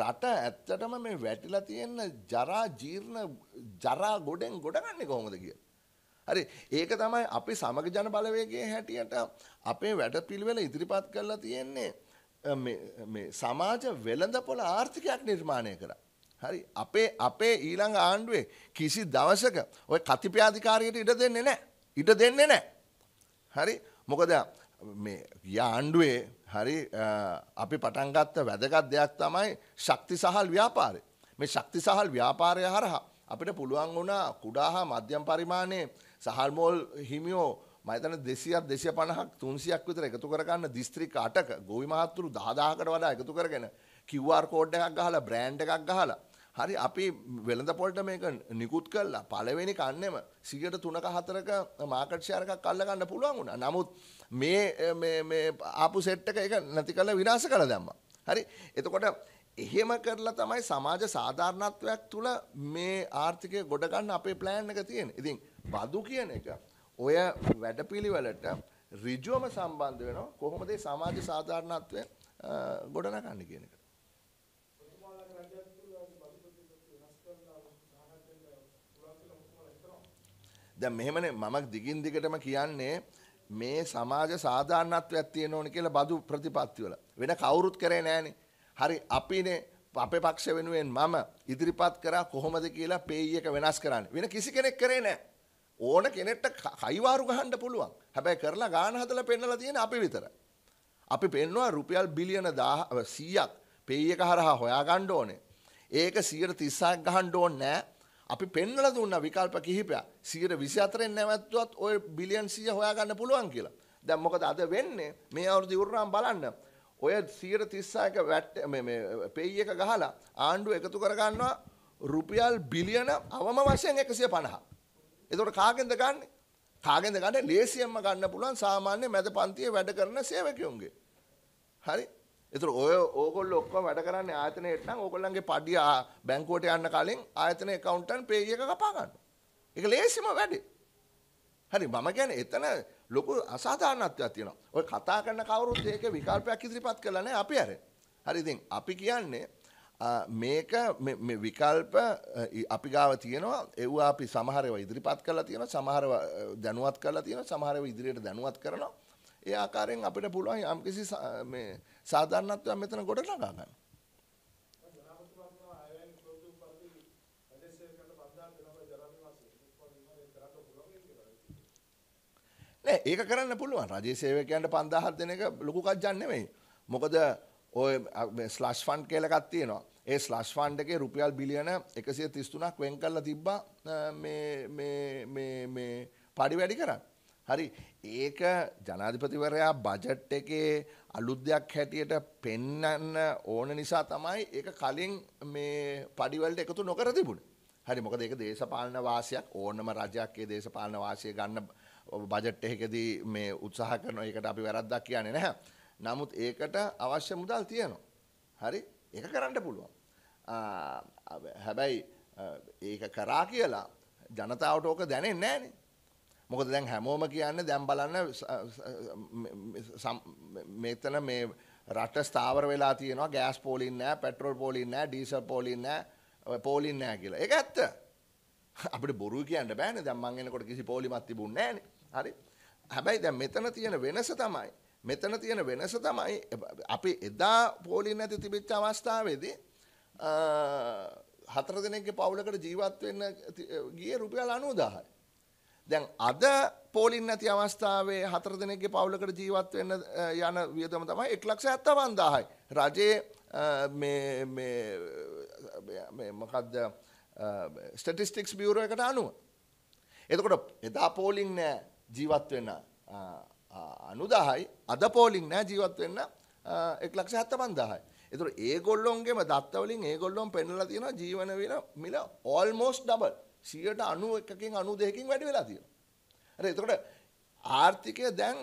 රට ඇත්තටම මේ වැටිලා තියෙන ජරා ජීර්ණ ජරා ගොඩෙන් ගොඩගන්නේ කොහොමද කිය. හරි ඒක තමයි අපි සමග ජන බලවේගේ හැටියට අපේ වැඩ පිළිවෙල ඉදිරිපත් කරලා තියෙන්නේ සමාජ වෙළඳපොළ ආර්ථිකයක් නිර්මාණය කරා. හරි අපේ අපේ ඊළඟ ආණ්ඩුවේ කිසි දවසක ඔය කතිප්‍යාධිකාරයට ඉඩ දෙන්නේ නෑ ඉඩ දෙන්නේ නෑ හරි මොකද යාණ්ඩුවේ හරි අපි පටන්ගත්ත වැදගත් දෙයක් තමයි ශක්ති සහල් ව්‍යාපාරය. මේ ශක්ති සහල් ව්‍යාපාරය හරහා. අපිට පුළුවන් වුණා කුඩා හා මධ්‍යම් පරිමාණයේ සහල්මෝල් හිමියෝ මතන දෙසියක් දෙසිය පණහක් තුන්සියක් විතර එකතු කරගන්න දිස්ත්‍රික් අටක ගොවි මහත්තුරු දාදාහකට වඩා එකතු කරගෙන කිව්වාර් කෝඩ් එකක් ගහලා බ්‍රෑන්ඩ් එකක් ගහලා හරි අපි වෙළඳ පොල්ට මේක නිකුත් කළා පළවෙනි කන්නෙම සිගට තුනක හතරක මාකට් ෂයර් එකක් අල්ලගන්න පුළුවන් වුණා. නමුත් Eh, මේ ආපු සෙට්ටක එක නැති කල විනාස කළ දැම්ම. හරි එතකොට එහෙම කරලා තමයි සමාජ සාධාරණත්වයක් තුළ මේ ආර්ථිකය ගොඩගන්න අපේ ප්ලෑන් එක තියෙන් ඉතින් බදු කියන එක ඔය වැඩපිළිවලට රිජුවම සම්බන්ධ වෙන කොහොමදේ සමාජ සාධාරණත්වය eh, ගොඩනගන්න කියන එක. දැ මෙහෙමන මමක් දිගින් දිගටම කියන්නේ මේ සමාජ සාධාරණත්වයක් තියෙන ඕනි කියලා බදු ප්‍රතිපත්තිවල වෙන කවුරුත් කරේ නෑනේ. හරි අපිනේ අපේ පක්ෂ වෙනුවෙන් මම ඉදිරිපත් කරා කොහොමද කියලා පේයි එක වෙනස් කරන්න. වෙන කිසි කෙනෙක් කරේ නෑ. ඕන කෙනෙක්ට කයිවාරු ගහන්න පුළුවන්. හැබැයි කරලා ගාන හදලා පෙන්නලා තියෙන අපි විතරයි. අපි පෙන්නවා රුපියල් බිලියන 100ක් පේයක හරහා හොයා ගන්න ඕනේ. ඒක 130ක් ගහන්න ඕනේ නෑ. අපි පෙන්වල දුන්න විකල්ප කිහිපයක් සියයට විසිතරෙන් නැවැත්තුවත් ඔය බිලියන් සිය හොයාගන්න පුළුවන් කියලා. දැන් මොකද අද වෙන්නේ මේ අවුරුදු ඉවරනම් බලන්න. ඔය සියයට 31 වැට් පෙයි එක ගහලා ආණ්ඩුව එකතු කරගන්නවා රුපියල් බිලියන අවම වශයෙන් 150ක්. එතකොට කාගෙන්ද ගන්න? කාගෙන්ද ගන්න? ලේසියෙන්ම ගන්න පුළුවන් සාමාන්‍ය මැද පන්තියේ වැඩ කරන සේවකයන්ගේ. හරි? එතුර ඔය ඕගොල් ඔක්කො වැඩ කරන්න ආතනයටනම් ඕකොල්ලන්ගේ පඩියා බැංකෝට යන්න කලින් ආයතනය කවුන්ටන් පේජ එක කපාගන්න. එක ලේසිම වැඩේ. හරි මම ගැන එතන ලොකු අසාධානත්වයක් තියෙනවා. ඔය කතා කරන කවුරුත් ඒක විකල්පයක් ඉදිරිපත් කළා නෑ අපි අර. හරි ඉතින් අපි කියන්නේ මේක මේ විකල්ප අපි ගාව තියෙනවා ඒවා අපි සමහරව ඉදිරිපත් කළා තියෙනවා සමහරව දැනුවත් කළා තියෙනවා සමහරව ඉදිරියට දැනුවත් කරනවා ඒ ආකාරයෙන් අපිට පුළුවන් යම්කිසි මේ සාධාරණත්වයක් මෙතන ගොඩ නගා ගන්න. නෑ ඒක කරන්න පුළුවන් රජයේ සේවකයන්ට 5000 දෙන එක ලොකු කජ්ජක් නෙමෙයි. මොකද ඔය ස්ලෂ් ෆන්ඩ් කියලා එකක් තියෙනවා. ඒ ස්ලෂ් ෆන්ඩ් එකේ රුපියල් බිලියන 133ක් වෙන් කරලා තිබ්බා මේ මේ මේ මේ පඩි වැඩි කරන්න. හරි ඒක ජනාධිපතිවරයා බජට් එකේ අලුත් දෙයක් හැටියට පෙන්වන්න ඕන නිසා තමයි ඒක කලින් මේ පඩිවලට එකතු නොකර තිබුණේ. හරි මොකද ඒක දේශපාලන වාසියක් ඕනම රජයක් ඒ දේශපාලන වාසිය ගන්න බජට් එකකදී මේ උත්සාහ කරනවා. ඒකට අපි වැරද්දක් කියන්නේ නැහැ. නමුත් ඒකට අවශ්‍ය මුදල් තියෙනවා. හරි? ඒක කරන්න පුළුවන්. හැබැයි ඒක කරා කියලා ජනතාවට ඕක දැනෙන්නේ නැහනේ. මොකද දැන් හැමෝම කියන්න දැම් බලන්න මෙතන මේ රට ස්ථාවර වෙලා තියෙනවා ගෑස් පෝලින් නෑ පෙට්‍රෝල් පෝලින් නෑ ඩීසල් පෝලින් නෑ පෝලින් නෑ කියලා එක ඇත්ත අපිට බොරු කියන්න බෑන දැම්මන් එනකොට කිසි පෝලිමත් තිබුණ නෑන හරි හැබැයි දැන් මෙතන තියෙන වෙනස තමයි මෙතන තියෙන වෙනස තමයි අපි එදා පෝලින් නැති තිබිච්ච අවස්ථාවේදී හතර දෙනෙක්ගේ පවුලකට ජීවත් වෙන්න ගියේ රුපියල් 90000යි දැන් අද පෝලින් නැති අවස්ථාවේ හතර දෙනෙක්ගේ පවුලකට ජීවත් වෙන්න යන වියදම තමයි 1,75,000යි. රජයේ මේ මේ මොකද්ද ස්ටැටිස්ටික්ස් බියුරෝ එකට අනුව. එතකොට එදා පෝලින් නෑ ජීවත් වෙන්න අනුදාහයි අද පෝලිං නෑ ජීවත් වෙන්න එක් ලක්ෂ හත්ත පන්දාහයි. එතුර ඒගොල්ලොන්ගේම දත්තවලින් ඒගොල්ලොම් පෙන්නල තියෙන ජීවන වෙන මිල ඕල්මෝස් ඩබල්. සියයට අනුව එකකින් අනු දෙකින් වැඩි වෙලා තියෙනවා. හරි එතකොට ආර්ථිකය දැන්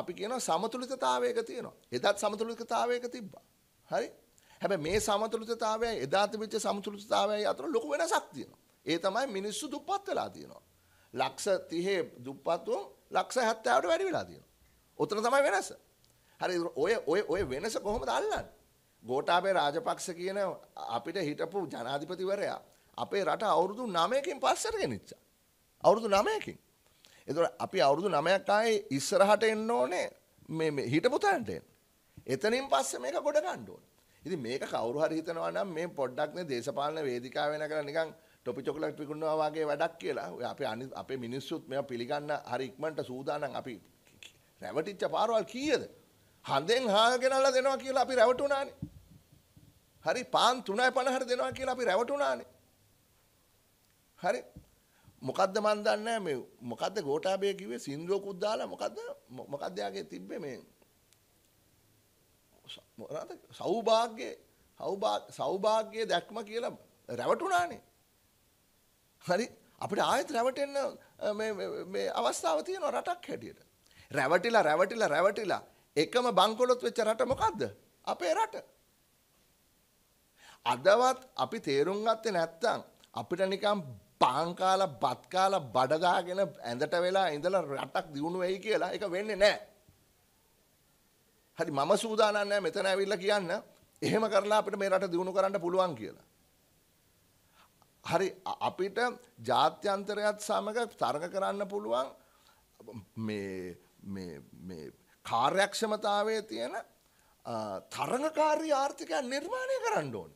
අපි කියන සමතුලිතතාවයක තියෙනවා. එදත් සමතුලිතතාවයක තිබ්බා. හරි? හැබැයි මේ සමතුලිතතාවයයි එදා තිබිච්ච සමතුලිතතාවයයි අතර ලොකු වෙනසක් තියෙනවා. ඒ තමයි මිනිස්සු දුප්පත් වෙලා තියෙනවා. ලක්ෂ 30 දුප්පත්තුන් ලක්ෂ 70ට වැඩි වෙලා තියෙනවා. උතන තමයි වෙනස. හරි ඔය ඔය ඔය වෙනස කොහොමද අල්ලන්නේ? ගෝඨාභය රාජපක්ෂ කියන අපිට හිටපු ජනාධිපතිවරයා අපේ රට අවුරුදු නමයකින් පස්සට ගෙනනිච්චා. අවුරුදු නමයකින්. එතුට අපි අවුරුදු නමයක් ආයේ ඉස්සරහට එන්න ඕනේ හිටපුතන්ට එන්න. එතනින් පස්ස මේක ගොඩ ගණ්ඩුවන්. ඉති මේක කවරුහර හිතනවනම් මේ පොඩ්ඩක්න දේශපාලන වේදිකා වෙන කර නිකං ටොපි චොකලක් පිකුණවාගේ වැඩක් කියලා අප අනි අපේ මිනිස්සුත් මෙ පිළිගන්න හරික්මට සූදානම් අපි රැවටිච්ච පාරවල් කියද. හඳෙන් හාගෙනල්ල දෙනවා කියලා අපි රැවටුනානේ. හරි පාන් තුනයි පණහර දෙනවා කියලා අපි රැවටුනානේ. හරි මොකක්ද මන් දන්නේ මේ මොකද්ද ගෝඨාභය කිව්වේ සින්දුවකුත් දාලා මොකද්ද මොකද්ද යාගේ තිබ්බේ මේ මොකද සෞභාග්‍ය සෞභාග්‍ය දැක්ම කියලා රැවටුණානේ හරි අපිට ආයෙත් රැවටෙන්න මේ මේ අවස්ථාව තියෙනවා රටක් හැටියට රැවටිලා රැවටිලා රැවටිලා එකම බංකොලොත් වෙච්ච රට මොකද්ද අපේ රට අදවත් අපි තේරුම් ගත්තේ නැත්තම් අපිට නිකම් පාංකාල බත්කාල බඩගාගෙන ඇඳට වෙලා ඉඳල රටක් දියුණු වෙයි කියලා එක වෙන්න නෑ. හරි මම සූදානන්නෑ මෙතන ඇවිල්ල කියන්න එහෙම කරලා අපිට මේ රට දියුණු කරන්න පුළුවන් කියලා. හරි අපිට ජාත්‍යන්තරයත් සමඟ තර්ග කරන්න පුළුවන් කාර්යක්ෂමතාවේ තියෙන තරඟකාරී ආර්ථිකයන් නිර්මාණය කරන්න ඕන.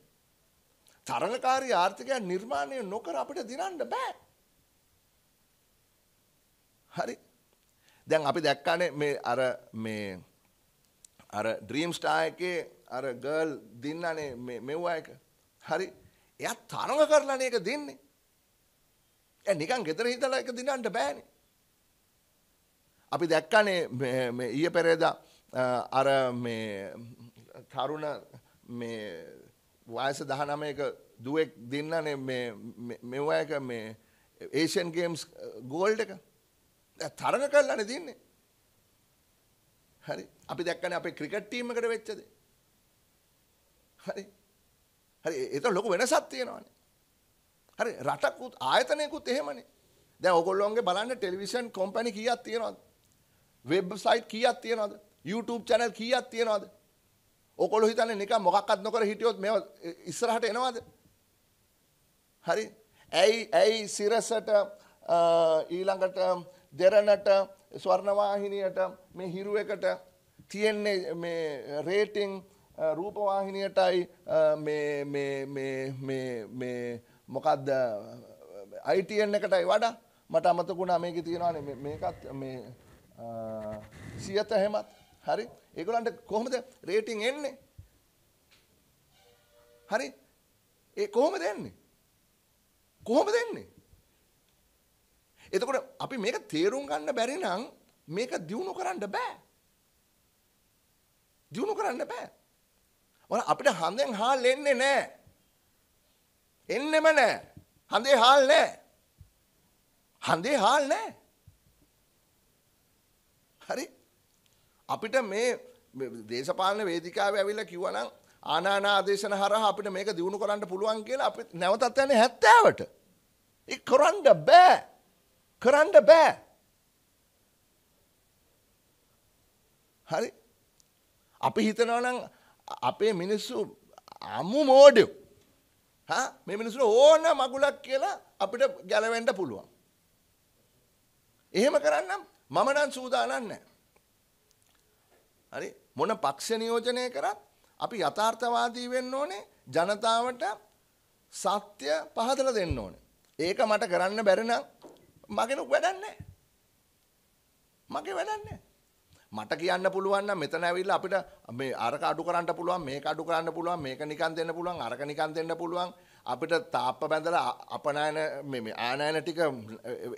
තරණකාරී ආර්ථිකයක් නිර්මාණය නොකර අපිට දිනන්න බෑ. හරි. දැන් අපි දැක්කානේ මේ අර මේ අර ඩ්‍රීම් ස්ටා එකේ අර ගර්ල් දින්නනේ මෙව්වා එක. හරි. එයා තරඟ කරලානේ ඒක දෙන්නේ. එයා නිකන් ගෙදර හිටලා ඒක දිනන්න බෑනේ. අපි දැක්කනේ මේ ඊයේ පෙරේදා අර මේ තරුණ මේ වයස දහනම එක දුවෙක් දෙන්නනේ මෙවා එක මේ ඒෂන් ගේම්ස් ගෝල්ඩ එක තරග කරලාන තින්නේ හරි අපි දැක්කන අපේ ක්‍රිකට්ටීමකට වෙච්චද හරි හරි එත ලොක වෙනසත් තියෙනවානේ හරි රටකුත් ආයතනයකුත් එහෙමනේ දැන් ඔයගොල්ලෝන්ගේ බලන්න ටෙලිවිෂන් කොම්පැනි කීයක් තියෙනවද වෙබ්සයිට් කීයක් තියෙනවද YouTube channel කීයක් තියෙනවද ඕකොල හිතන්නේ නිකන් මොකක්වත් නොකර හිටියොත් මේව ඉස්සරහට එනවද? හරි. ඇයි ඇයි සිරසට ඊළඟට දෙරණට ස්වර්ණවාහිනියට මේ හිරු එකට තියෙන්නේ මේ රේටින් රූපවාහිනියටයි මේ මේ මේ මේ මේ මොකද්ද ITN එකටයි වඩා මට අමතකුණා මේකේ තියෙනවානේ මේකත් මේ සියත හැමත් හරි ඒගොල්ලන්ට කොහොමද රේටින් එන්නේ? හරි? ඒ කොහොමද එන්නේ? කොහොමද එන්නේ? එතකොට අපි මේක තේරුම් ගන්න බැරි නම් මේක දිනු කරන්න බෑ. දිනු කරන්න බෑ. ඔන අපිට හඳෙන් හාල් එන්නේ නැහැ. එන්නෙම නැහැ. හඳේ හාල් නැහැ. හඳේ හාල් නැහැ. හරි? අපිට මේ දේශපාලන වේදිකාව ඇවිල කිවනම් ආනානාදේශන හරහ අපිට මේක දියුණු කරන්න පුළුවන් කියලා අපි නැවතත් යන හැත්තාවට. කොරන්ඩ බෑ කරන්ඩ බෑ. හරි අපි හිතනවනම් අපේ මිනිස්සු අමු මෝඩයෝ මේ මිනිසුන ඕන මගුලක් කියලා අපිට ගැලවෙන්ඩ පුළුවන්. එහෙම කරන්නම් මමනන් සූදානන්න. හරි මොන පක්ෂ නියෝජනය කරත් අපි යථාර්ථවාදී වෙන්න ඕනේ ජනතාවට සත්‍ය පහදලා දෙන්න ඕනේ. ඒක මට කරන්න බැරි නම් මගෙන වැඩක් නැහැ. මගේ වැඩක් නැහැ. මට කියන්න පුළුවන් නම් මෙතන ඇවිල්ලා අපිට මේ අරක අඩු කරන්න පුළුවන් මේක අඩු කරන්න පුළුවන් මේක නිකන් දෙන්න පුළුවන් අරක නිකන් දෙන්න පුළුවන් අපිට තාප්ප බැඳලා අපනයන ආනයන ටික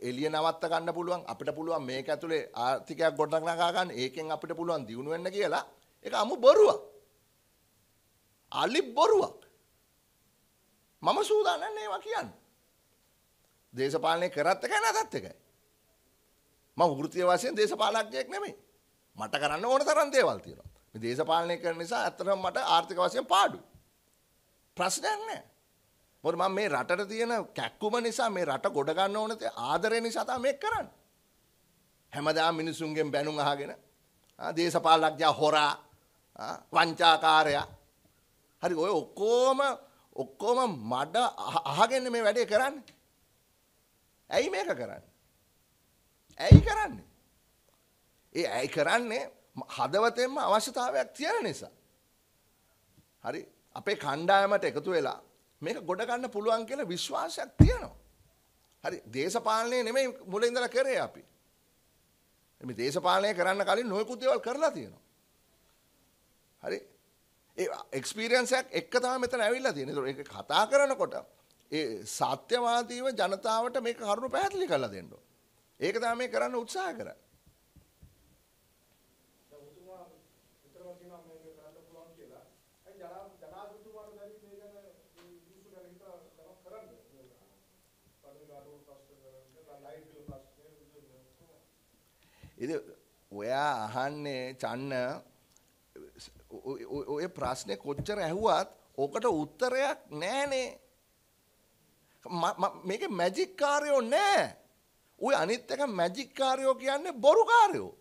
එලිය නවත්ත ගන්න පුළුවන් අපිට පුළුවන් මේක ඇතුලේ ආර්ථිකයක් ගොඩනගා ගන්න ඒකෙන් අපිට පුළුවන් දියුණු වෙන්න කියලා ඒක අමු බොරුවක් අලි බොරුවක් මම සූදානම් ඒවා කියන්න දේශපාලනය කරත් එකයි නැතත් එකයි මම වෘත්තීය වශයෙන් දේශපාලනඥයෙක් නෙමෙයි මට කරන්න ඕන තරම් දේවල් තියෙනවා මේ දේශපාලනය කරන නිසා ඇත්තටම මට ආර්ථික වශයෙන් පාඩුයි ප්‍රශ්නයක් නැහැ මොකද මම මේ රටට තියෙන කැක්කුම නිසා මේ රට ගොඩ ගන්න ඕනද ආදරය නිසා තමයි මේක කරන්නේ. හැමදාම මිනිසුන්ගෙන් බැනුම් අහගෙන දේශපාලනඥයා හොරා වංචාකාරයා හරි ඔය ඔක්කොම ඔක්කොම මඩ අහගෙන මේ වැඩේ කරන්නේ. ඇයි මේක කරන්නේ? ඇයි කරන්නේ? ඒ ඇයි කරන්නේ හදවතෙන්ම අවශ්‍යතාවයක් තියෙන නිසා. හරි අපේ කණ්ඩායමට එකතු වෙලා මේක ගොඩ ගන්න පුළුවන් කියලා විශ්වාසයක් තියෙනවා. හරි දේශපාලනේ නෙමෙයි මුල ඉඳලා කරේ අපි. මේ දේශපාලනය කරන්න කලින් නොයෙකුත් දේවල් කරලා තියෙනවා. හරි ඒ එක්ස්පීරියන්ස් එකක් එක්ක තමයි මෙතන ඇවිල්ලා තියෙන්නේ. ඒක කතා කරනකොට ඒ සත්‍යවාදීව ජනතාවට මේක කරුණු පැහැදිලි කරලා දෙන්න ඕන. ඒක තමයි මේ කරන්න උත්සාහ කරන්නේ. ඉතින් ඔයා අහන්නේ චන්න ඔය ප්‍රශ්නේ කොච්චර ඇහුවත් ඕකට උත්තරයක් නෑනේ. මේක මැජික් කාර්යෝ නෑ. ඔය අනිත් එක මැජික් කාර්යෝ කියන්නේ බොරු කාර්යෝ.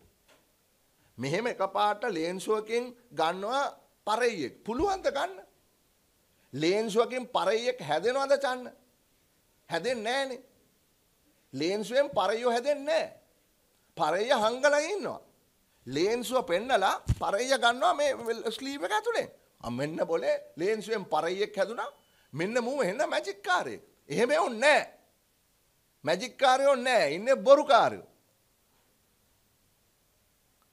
මෙහෙම එකපාරට ලේන්සුවකින් ගන්නවා පරෙයියෙක්. පුළුවන්ද ගන්න? ලේන්සුවකින් පරෙයියෙක් හැදෙනවද චන්න? හැදෙන්නේ නෑනේ. ලේන්සුවෙන් පරෙයියෝ හැදෙන්නේ නෑ. පරය හංගලා ඉන්නවා. ලේන්සුව පෙන්නලා පරය ගන්නවා මේ ස්ලීව එක ඇතුලේ. අ මෙන්න බොලේ ලේන්සුවෙන් පරයෙක් හැදුනා. මෙන්න මූ එන්න මැජික් කාර්යය. එහෙම යොන්නේ නැහැ. මැජික් කාර්යෝ නැහැ. ඉන්නේ බොරු කාර්යෝ.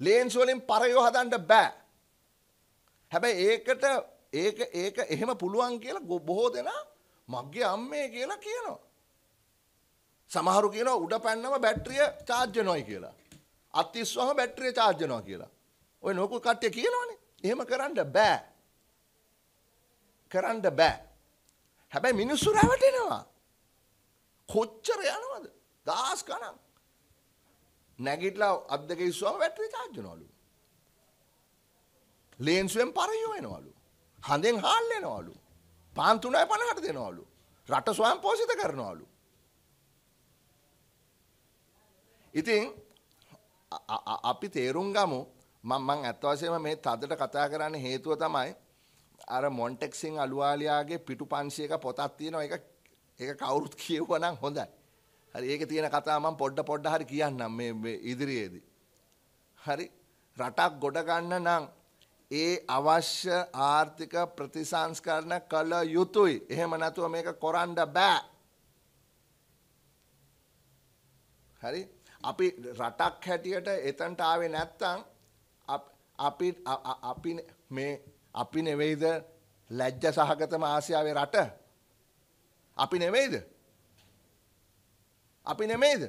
ලේන්ස් වලින් පරයෝ හදන්න බෑ. හැබැයි ඒකට ඒක ඒක එහෙම පුළුවන් කියලා බොහෝ දෙනා මගේ අම්මේ කියලා කියනවා. සමහරු කියනවා උඩ පැන්නම බැටරිය චාර්ජ් වෙනවයි කියලා. අත් ඉස්සුවම බැටරිය චාර්ජ් වෙනවා කියලා. ඔය නෝකු කට්ටිය කියනවනේ. එහෙම කරන්න බෑ. කරන්න බෑ. හැබැයි මිනිස්සු රැවටෙනවා. කොච්චර යනවද? දාස් ගණන්. නැගිටලා අත් දෙක ඉස්සුවම බැටරිය චාර්ජ් වෙනවලු. ලේන්සුවෙන් පරයෝ වෙනවලු. හඳෙන් හාල් වෙනවලු. පාන් 3.50ට දෙනවලු. රට ස්වයං පෝෂිත කරනවලු. ඉතින් අපි තේරුම් ගමු මං ඇත්තවසේම මේ තදට කතා කරන්න හේතුව තමයි අර මොන්ටෙක්සිං අලුවාලයාගේ පිටු පංශයක පොතත් තියෙන එක ඒ කවුරුත් කියවනම් හොඳයි හරි ඒක තියෙන කතාමම් පොඩ්ඩ පොඩ්ඩ හරි කියන්නම් මේ ඉදිරියේදී. හරි රටක් ගොඩගන්න නම් ඒ අවශ්‍ය ආර්ථික ප්‍රතිසංස්කරණ කළ යුතුයි එහෙම නැතුව මේක කොරන්ඩ බෑ. හරි අපි රටක් හැටියට එතන්ට ආවේ නැත්තම් අපි අපි මේ අපි නෙවෙයිද ලැජ්ජ සහගතම ආසියාවේ රට අපි නෙවෙයිද අපි නෙමෙයිද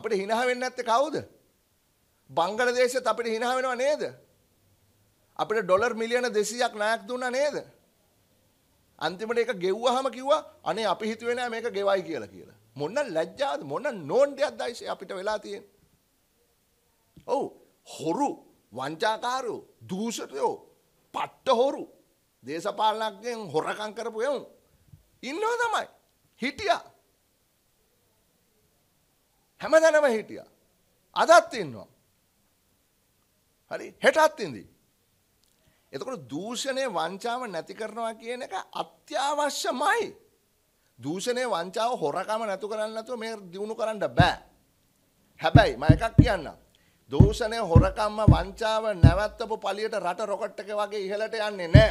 අපිට හිනහ වෙන්නේ නැත්තේ කවුද බංගලදේශෙත් අපිට හිනහ වෙනව නේද අපිට ඩොලර් මිලියන 200ක් ණයක් දුන්නා නේද අන්තිමට එක ගෙව්වහම කිව්වා අනේ අපි හිතුවේ නෑ මේක ගෙවයි කියලා කියලා. මොන ලැජ්ජාද මොන නෝන්ඩයක් දැයිසේ අපිට වෙලා තියෙන්නේ. ඔව් හොරු වංචාකාරයෝ දූෂකයෝ පට්ට හොරු දේශපාලනඥයන් හොරකම් කරපු එවුන් ඉන්නව තමයි. හිටියා. හැමදැනම හිටියා. අදත් ඉන්නවා. හරි හෙටත් ඉඳී. එතකොට දූෂණය වංචාව නැති කරනවා කියන එක අත්‍යවශ්‍යමයි. දූෂණය වංචාව හොරකම නැතු කරන්න නැතුව මේ දිනු කරන්න බෑ. හැබැයි මම එකක් කියන්නම්. දූෂණය හොරකම්ම වංචාව නැවැත්තපු පලියට රට රොකට් එක වගේ ඉහළට යන්නේ නැහැ.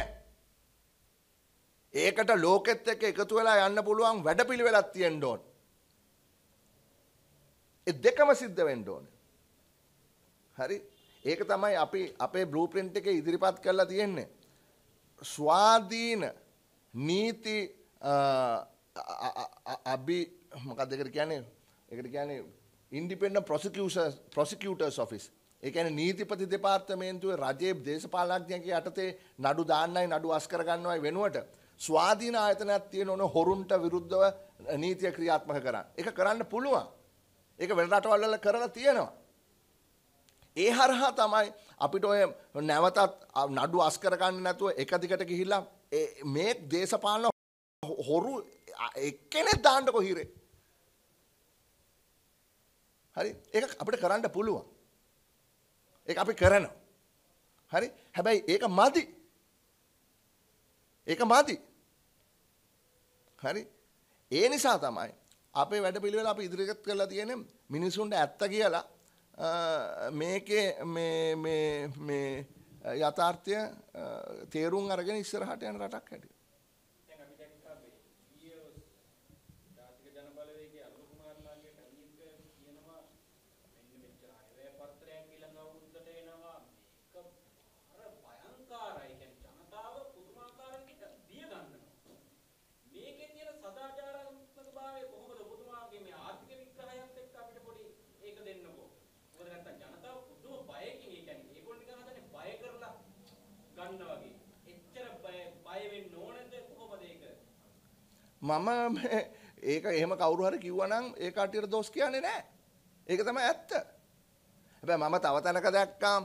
ඒකට ලෝකෙත් එක්ක එකතු වෙලා යන්න පුළුවන් වැඩපිළිවෙලක් තියෙන්න ඕන. ඒ දෙකම සිද්ධ වෙන්න ඕනේ. හරි ඒක තමයි අපි අපේ බ්ලූප්‍රින්ට් එකේ ඉදිරිපත් කරලා තියෙන්නේ. ස්වාධීන නීති අබි මොකක්ද ඒකට කියන්නේ? ඒකට කියන්නේ ඉන්ඩිපෙන්ඩන්ට් ප්‍රොසිකියුටර්ස් ප්‍රොසිකියුටර්ස් ඔෆිස්. ඒ කියන්නේ නීතිපති දෙපාර්තමේන්තුවේ රජයේ දේශපාලනඥයන්ගේ යටතේ නඩු දාන්නයි නඩු අස් කරගන්නවයි වෙනුවට ස්වාධීන ආයතනයක් තියෙන ඕන හොරුන්ට විරුද්ධව නීතිය ක්‍රියාත්මක කරන්න. ඒක කරන්න පුළුවන්. ඒක වෙන රටවල් වල කරලා තියෙනවා. ඒ හරහා තමයි අපිට ඔය නැවතත් නඩු අස්කරගන්න නැතුව එකදිකට ගිහිල්ලා මේ දේශපාලන හොරු එක්කෙනෙ දාන්නක හිරේ. හරි ඒ අපිට කරන්න පුළුවන්. ඒ අපි කරනවා. හරි හැබැයි ඒක මදි. ඒක මදි. හරි ඒ නිසා තමයි අපේ වැඩ පිළිවෙල අපි ඉදිරිගත් කරලා තියෙන මිනිසුන්ට ඇත්ත කියලා මේකේ යථාර්ථය තේරුම් අරගෙන ඉස්සරහට යන රටක් හැටියට මම *laughs* ඒක එහෙම කවුරු හරි කිව්වනම් ඒ කට්ටියට දොස් කියන්නේ නැහැ. ඒක තමයි ඇත්ත. හැබැයි මම තව තැනක දැක්කා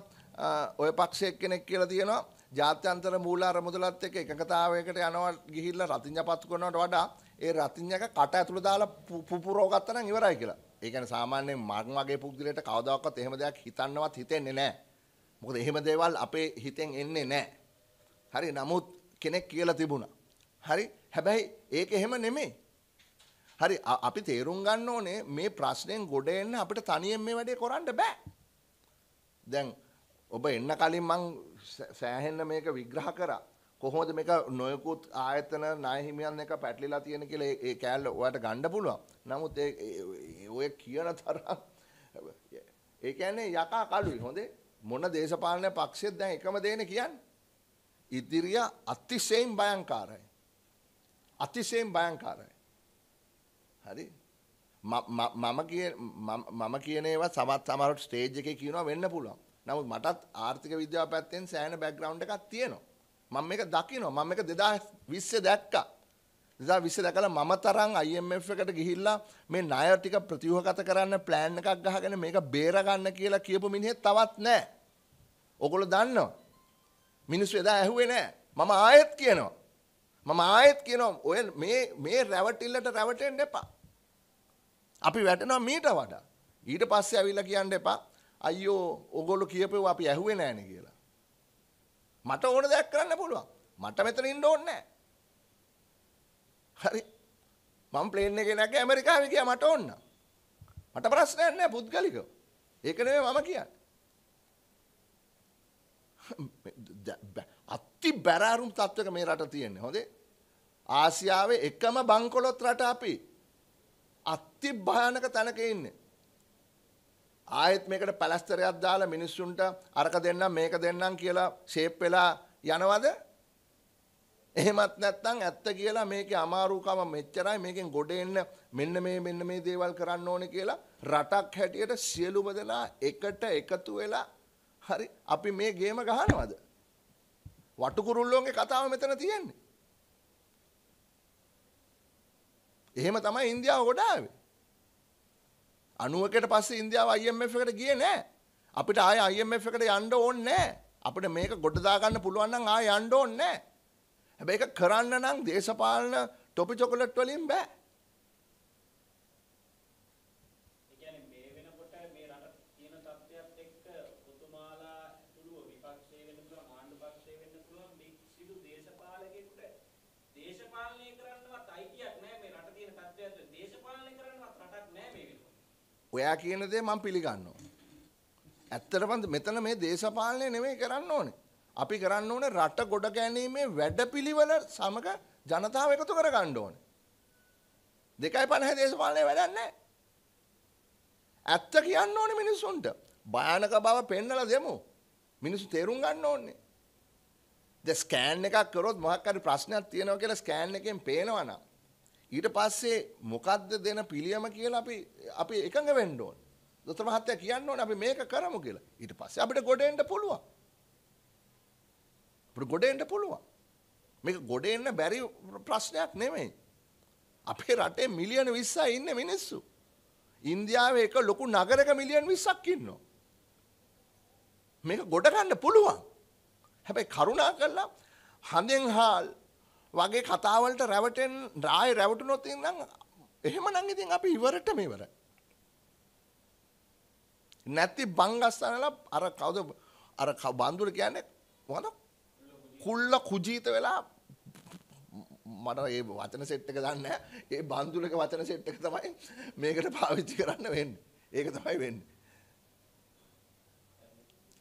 ඔය පක්ෂයේ කෙනෙක් කියලා තියෙනවා ජාත්‍යන්තර මූල අරමුදලත් එක්ක එකඟතාවයකට යනවා ගිහිල්ලා රතිඤ්ඤා පත්තු කරනවට වඩා ඒ රතිඤ්ඤක කට ඇතුළේ දාලා පුපුරව ගත්තා නම් ඉවරයි කියලා. ඒ කියන්නේ සාමාන්‍යයෙන් මග් වගේ පුද්ගලයට කවදාවත් එහෙම දෙයක් හිතන්නවත් හිතෙන්නේ නැහැ. මොකද එහෙම දේවල් අපේ හිතෙන් එන්නේ නැහැ. හරි නමුත් කෙනෙක් කියලා තිබුණා. හරි හැබැයි ඒක එහෙම නෙමේ. හරි අපි තේරුම් ගන්න ඕනේ මේ ප්‍රශ්නයෙන් ගොඩ එන්න අපිට තනියෙන් මේ වැඩේ කරන්න බෑ. දැන් ඔබ එන්න කලින් මං සෑහෙන්න මේක විග්‍රහ කරා. කොහොමද මේක නොයකුත් ආයතන ණයහිමියන් එක පැටලිලා තියෙන කියලා ඒ කෑල්ල ඔයාලට ගන්න පුළුවන්. නමුත් ඒ ඔය කියන තරම් *laughs* ඒ කියන්නේ යකා කළුයි හොඳේ මොන දේශපාලන පක්ෂෙත් දැන් එකම දේනේ කියන්නේ. ඉදිරිය අතිශයින් භයංකාරයි. අතිශයෙන් භයංකාරයි. හරි මම මම කියන ඒවා සමත් සමහරට ස්ටේජ් එකේ කියනවා වෙන්න පුළුවන්. නමුත් මටත් ආර්ථික විද්‍යාව පැත්තෙන් සෑහෙන බෑග්ග්‍රවුන්ඩ් එකක් තියෙනවා. මම මේක දකිනවා. මම මේක 2020 දැක්කා. 2020 දැකලා මම තරම් IMF එකට ගිහිල්ලා මේ ණය ටික ප්‍රතිවහගත කරන්න plan එකක් ගහගෙන මේක බේර ගන්න කියලා කියපු මිනිහෙක් තවත් නැහැ. ඔගොල්ලෝ දන්නවා. මිනිස්සු එදා ඇහුවේ නැහැ. මම ආයෙත් කියනවා. මම ආයෙත් කියනවා ඔය මේ මේ රැවටිල්ලට රැවටෙන්න එපා. අපි වැටෙනවා මීට වඩා. ඊට පස්සේ ඇවිල්ලා කියන්න එපා අයියෝ ඔගොල්ලෝ කියපෙව අපි ඇහුවේ නෑනේ කියලා. මට ඕන දෙයක් කරන්න පුළුවන්. මට මෙතන ඉන්න ඕනේ නෑ. හරි. මම ප්ලේන් එකේ නැග ඇමරිකාවේ ගියා මට ඕන. මට ප්‍රශ්නයක් නෑ පුද්ගලිකව. ඒක නෙමෙයි මම කියන්නේ. *laughs* අත්ති බැරෑරුම් තත්වක මේ රට තියෙන්නේ හොඳේ ආසියාවේ එකම බංකොලොත් රට අපි අත්ති භයානක තැනක ඉන්නේ. ආයෙත් මේකට පැලස්තරයක් දාලා මිනිස්සුන්ට අරක දෙන්නම් මේක දෙන්නම් කියලා ෂේප් වෙලා යනවද? එහෙමත් නැත්නම් ඇත්ත කියලා මේකේ අමාරුකම මෙච්චරයි මේකෙන් ගොඩ එන්න මෙන්න මේ මෙන්න මේ දේවල් කරන්න ඕනේ කියලා රටක් හැටියට සියලුම දෙනා එකට එකතු වෙලා හරි අපි මේ ගේම ගහනවද? වටුකුරුල්ලෝන්ගේ කතාව මෙතන තියෙන්නේ. එහෙම තමයි ඉන්දියාව ගොඩාවේ. අනුවකට පස්සේ ඉන්දියාව IMF එකට ගියේ නෑ. අපිට ආය IMF එකට යන්න ඕනේ නෑ. අපිට මේක ගොඩ දාගන්න පුළුවන් නම් ආය යන්න ඕනේ නෑ. හැබැයි ඒක කරන්න නම් දේශපාලන ටොපි චොකලට් වලින් බෑ. ඔයා කියන දේ මම පිළිගන්නවා. ඇත්තටම මෙතන මේ දේශපාලනය නෙමෙයි කරන්න ඕනේ. අපි කරන්න ඕනේ රට ගොඩ ගැනීමේ වැඩපිළිවෙල සමග ජනතාව එකතු කරගන්න ඕනේ. දෙකයි 50 දේශපාලනේ වැඩක් නැහැ. ඇත්ත කියන්න ඕනේ මිනිස්සුන්ට. භයානක බව පෙන්නලා දෙමු. මිනිස්සු තේරුම් ගන්න ඕනේ. ද ස්කෑන් එකක් කරොත් මොකක් හරි ප්‍රශ්නයක් තියෙනවා කියලා ස්කෑන් එකෙන් පේනවනම් ඊට පස්සේ මොකද්ද දෙන පිළියම කියලා අපි අපි එකඟ වෙන්න ඕන. දොස්තර මහත්තයා කියන්න ඕනේ අපි මේක කරමු කියලා. ඊට පස්සේ අපිට ගොඩ එන්න පුළුවන්. අපිට ගොඩ එන්න පුළුවන්. මේක ගොඩ එන්න බැරි ප්‍රශ්නයක් නෙමෙයි. අපේ රටේ මිලියන 20යි ඉන්නේ මිනිස්සු. ඉන්දියාවේ එක ලොකු නගරයක මිලියන 20ක් ඉන්නවා. මේක ගොඩ ගන්න පුළුවන්. හැබැයි කරුණා කළා හඳෙන් හාල් වගේ කතාවලට රැවටෙන් රාය රැවටුනොත් ඉන්නම් එහෙම නම් ඉතින් අපි ඉවරට මේ ඉවරයි. නැති බංගස්සනලා අර කවුද අර බන්දුර කියන්නේ මොකද කුල්ල කුජීත වෙලා මට ඒ වචන සෙට් එක දන්න ඒ බන්දුලක වචන සෙට් එක තමයි මේකට පාවිච්චි කරන්න වෙන්න ඒක තමයි වෙන්න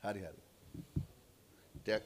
හරි හරි ටැක්